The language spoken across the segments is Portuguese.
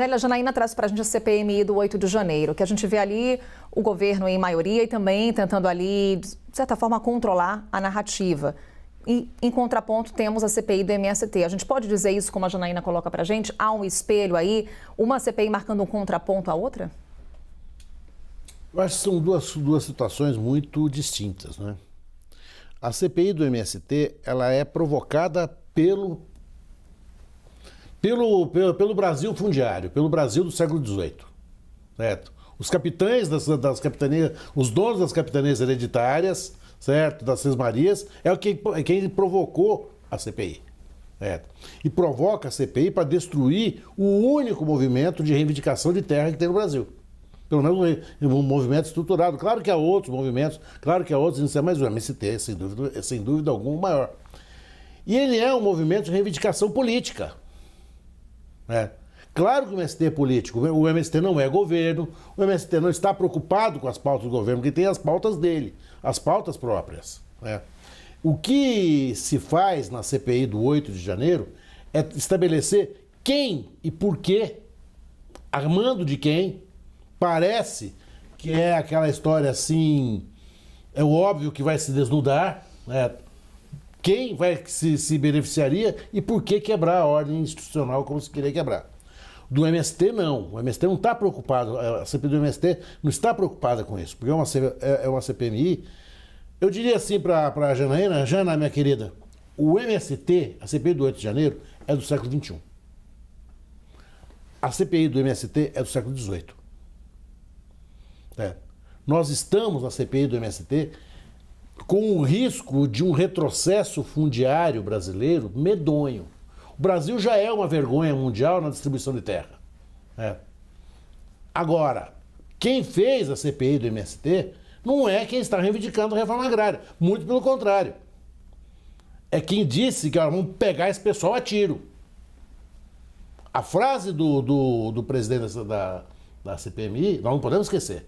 a Janaína traz para a gente a CPMI do 8 de janeiro, que a gente vê ali o governo em maioria e também tentando ali, de certa forma, controlar a narrativa. E, em contraponto, temos a CPI do MST. A gente pode dizer isso, como a Janaína coloca para a gente? Há um espelho aí, uma CPI marcando um contraponto à outra? Eu acho que são duas, duas situações muito distintas. Né? A CPI do MST ela é provocada pelo pelo, pelo, pelo Brasil fundiário, pelo Brasil do século XVIII, certo? Os capitães das, das capitanias, os donos das capitanias hereditárias, certo? Das sesmarias, é o que, é quem provocou a CPI, certo? E provoca a CPI para destruir o único movimento de reivindicação de terra que tem no Brasil. Pelo menos um movimento estruturado. Claro que há outros movimentos, claro que há outros iniciativas, mas o MST é sem dúvida, sem dúvida alguma maior. E ele é um movimento de reivindicação política, é. Claro que o MST é político, o MST não é governo, o MST não está preocupado com as pautas do governo, porque tem as pautas dele, as pautas próprias. Né? O que se faz na CPI do 8 de janeiro é estabelecer quem e por quê, armando de quem, parece que é aquela história assim, é óbvio que vai se desnudar, né? quem vai se, se beneficiaria e por que quebrar a ordem institucional como se queria quebrar. Do MST, não. O MST não está preocupado, a CPI do MST não está preocupada com isso, porque é uma, é, é uma CPMI. Eu diria assim para a Janaína, Jana, minha querida, o MST, a CPI do 8 de janeiro, é do século XXI. A CPI do MST é do século XVIII. É. Nós estamos na CPI do MST com o risco de um retrocesso fundiário brasileiro medonho. O Brasil já é uma vergonha mundial na distribuição de terra. É. Agora, quem fez a CPI do MST não é quem está reivindicando a reforma agrária, muito pelo contrário. É quem disse que vamos pegar esse pessoal a tiro. A frase do, do, do presidente da, da CPMI, nós não podemos esquecer.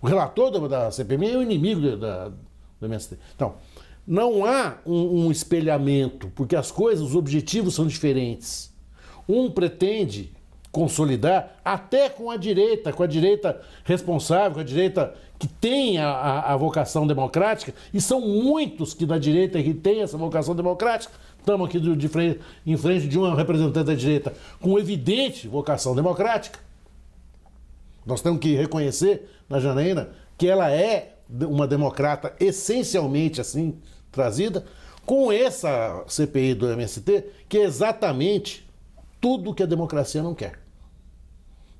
O relator da, da CPMI é o inimigo da, do MST. Então, não há um, um espelhamento, porque as coisas, os objetivos são diferentes. Um pretende consolidar, até com a direita, com a direita responsável, com a direita que tem a, a, a vocação democrática, e são muitos que da direita que tem essa vocação democrática, estamos aqui de, de frente, em frente de uma representante da direita com evidente vocação democrática. Nós temos que reconhecer na Janaína que ela é uma democrata essencialmente assim trazida, com essa CPI do MST, que é exatamente tudo que a democracia não quer.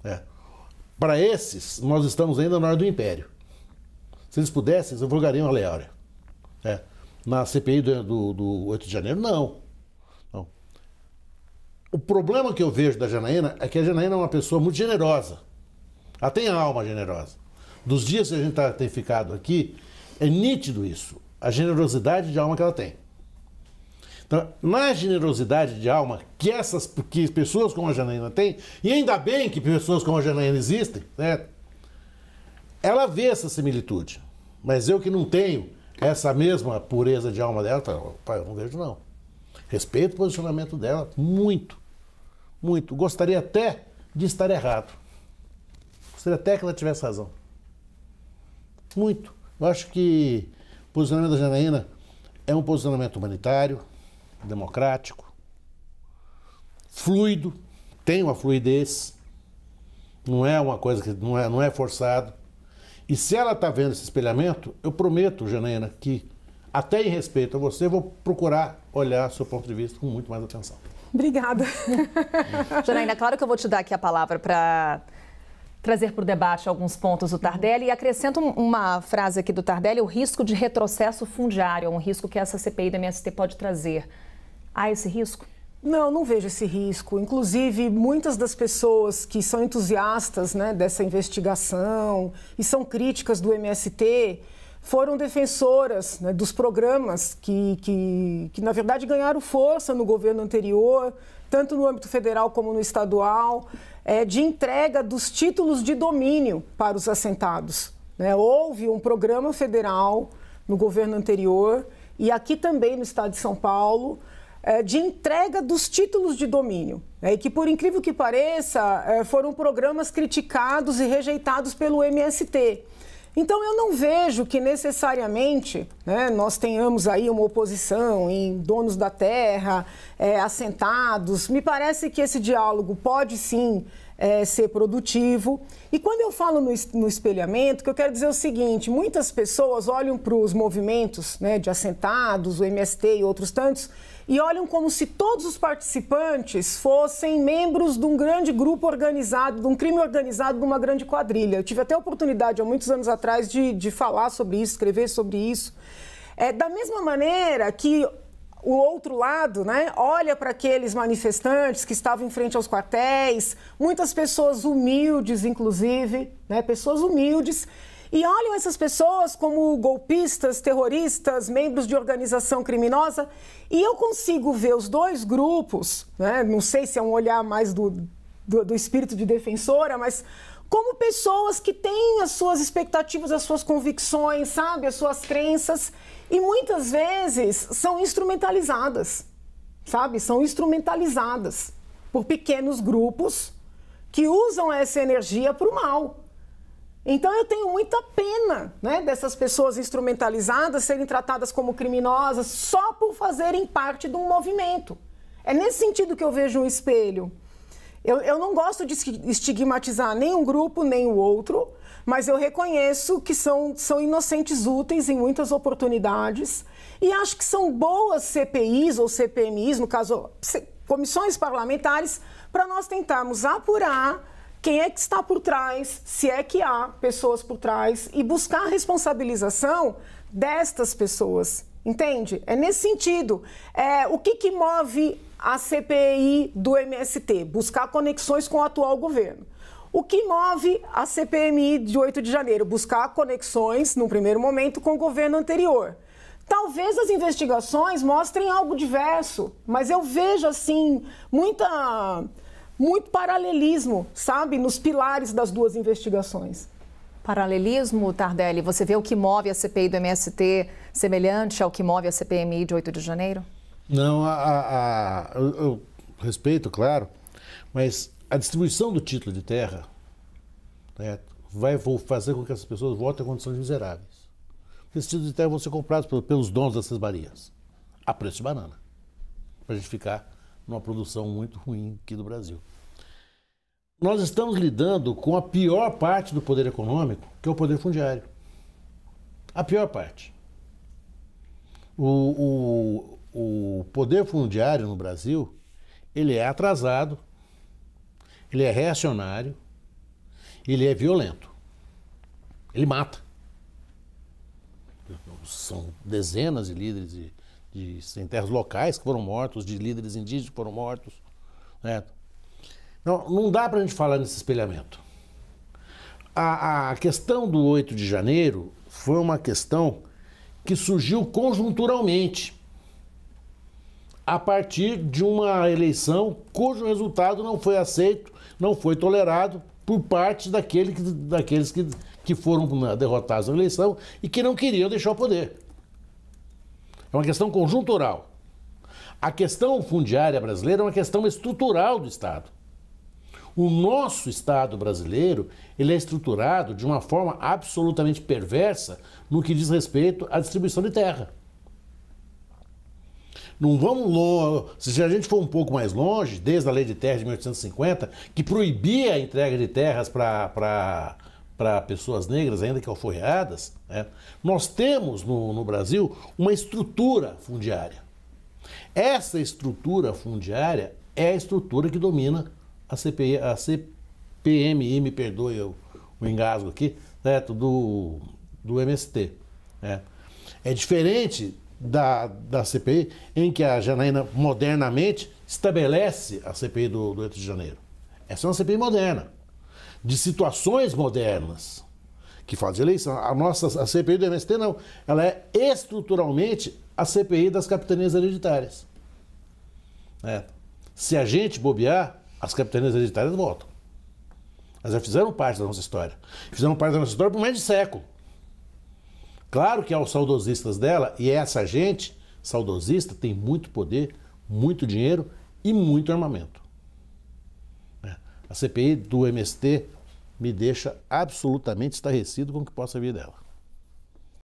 É. Para esses, nós estamos ainda na hora do império. Se eles pudessem, eles invocariam a lei áurea. É. Na CPI do, do, do 8 de janeiro, não. não. O problema que eu vejo da Janaína é que a Janaína é uma pessoa muito generosa. Ela tem alma generosa dos dias que a gente tá, tem ficado aqui, é nítido isso, a generosidade de alma que ela tem. Então, na generosidade de alma que essas que pessoas como a Janaína têm, e ainda bem que pessoas como a Janaína existem, né? ela vê essa similitude. Mas eu que não tenho essa mesma pureza de alma dela, pai, eu não vejo não. Respeito o posicionamento dela muito, muito. Gostaria até de estar errado. Gostaria até que ela tivesse razão. Muito. Eu acho que o posicionamento da Janaína é um posicionamento humanitário, democrático, fluido, tem uma fluidez, não é uma coisa que não é, não é forçado. E se ela está vendo esse espelhamento, eu prometo, Janaína, que até em respeito a você, vou procurar olhar seu ponto de vista com muito mais atenção. Obrigada. Janaína, claro que eu vou te dar aqui a palavra para trazer para o debate alguns pontos do Tardelli e acrescento uma frase aqui do Tardelli, o risco de retrocesso fundiário, um risco que essa CPI da MST pode trazer. Há esse risco? Não, não vejo esse risco. Inclusive, muitas das pessoas que são entusiastas né, dessa investigação e são críticas do MST foram defensoras né, dos programas que, que, que, na verdade, ganharam força no governo anterior, tanto no âmbito federal como no estadual é, de entrega dos títulos de domínio para os assentados. Né? Houve um programa federal no governo anterior e aqui também no estado de São Paulo é, de entrega dos títulos de domínio. Né? E que, por incrível que pareça, é, foram programas criticados e rejeitados pelo MST. Então eu não vejo que necessariamente né, nós tenhamos aí uma oposição em donos da terra, é, assentados. Me parece que esse diálogo pode sim é, ser produtivo. E quando eu falo no, no espelhamento, que eu quero dizer é o seguinte: muitas pessoas olham para os movimentos né, de assentados, o MST e outros tantos, e olham como se todos os participantes fossem membros de um grande grupo organizado, de um crime organizado, de uma grande quadrilha. Eu tive até a oportunidade há muitos anos atrás de, de falar sobre isso, escrever sobre isso. É, da mesma maneira que o outro lado, né, olha para aqueles manifestantes que estavam em frente aos quartéis, muitas pessoas humildes, inclusive, né, pessoas humildes, e olham essas pessoas como golpistas, terroristas, membros de organização criminosa, e eu consigo ver os dois grupos, né, não sei se é um olhar mais do do, do espírito de defensora, mas como pessoas que têm as suas expectativas, as suas convicções, sabe, as suas crenças e muitas vezes são instrumentalizadas, sabe? São instrumentalizadas por pequenos grupos que usam essa energia para o mal. Então eu tenho muita pena, né, dessas pessoas instrumentalizadas serem tratadas como criminosas só por fazerem parte de um movimento. É nesse sentido que eu vejo um espelho eu, eu não gosto de estigmatizar nem um grupo, nem o outro, mas eu reconheço que são, são inocentes úteis em muitas oportunidades e acho que são boas CPIs ou CPMIs, no caso, comissões parlamentares, para nós tentarmos apurar quem é que está por trás, se é que há pessoas por trás, e buscar a responsabilização destas pessoas. Entende? É nesse sentido. É, o que, que move a CPI do MST? Buscar conexões com o atual governo. O que move a CPMI de 8 de janeiro? Buscar conexões, num primeiro momento, com o governo anterior. Talvez as investigações mostrem algo diverso, mas eu vejo assim muita muito paralelismo, sabe, nos pilares das duas investigações. Paralelismo, Tardelli, você vê o que move a CPI do MST semelhante ao que move a CPMI de 8 de janeiro? Não, a, a, a eu, eu respeito, claro, mas a distribuição do título de terra né, vai fazer com que essas pessoas voltem a condições miseráveis. Esses títulos de terra vão ser comprados pelos donos dessas barias, a preço de banana, para a gente ficar numa produção muito ruim aqui do Brasil nós estamos lidando com a pior parte do poder econômico, que é o poder fundiário. A pior parte. O, o, o poder fundiário no Brasil, ele é atrasado, ele é reacionário, ele é violento. Ele mata. São dezenas de líderes de, de sem terras locais que foram mortos, de líderes indígenas que foram mortos. Né? Não, não dá para a gente falar nesse espelhamento. A, a questão do 8 de janeiro foi uma questão que surgiu conjunturalmente a partir de uma eleição cujo resultado não foi aceito, não foi tolerado por parte daquele que, daqueles que, que foram né, derrotados na eleição e que não queriam deixar o poder. É uma questão conjuntural. A questão fundiária brasileira é uma questão estrutural do Estado. O nosso Estado brasileiro ele é estruturado de uma forma absolutamente perversa no que diz respeito à distribuição de terra. Não vamos longe. Se a gente for um pouco mais longe, desde a lei de terra de 1850, que proibia a entrega de terras para para pessoas negras, ainda que alforreadas, né? nós temos no, no Brasil uma estrutura fundiária. Essa estrutura fundiária é a estrutura que domina a, CPI, a CPMI, me perdoe eu, o engasgo aqui, certo? Né, do, do MST. Né? É diferente da, da CPI, em que a Janaína modernamente estabelece a CPI do, do 8 de janeiro. Essa é uma CPI moderna, de situações modernas, que faz eleição. A nossa a CPI do MST não, ela é estruturalmente a CPI das capitanias hereditárias. É. Se a gente bobear, as capitanias hereditárias voltam. Elas já fizeram parte da nossa história. Fizeram parte da nossa história por mais de século. Claro que aos é saudosistas dela, e é essa gente saudosista tem muito poder, muito dinheiro e muito armamento. É. A CPI do MST me deixa absolutamente estarrecido com o que possa vir dela.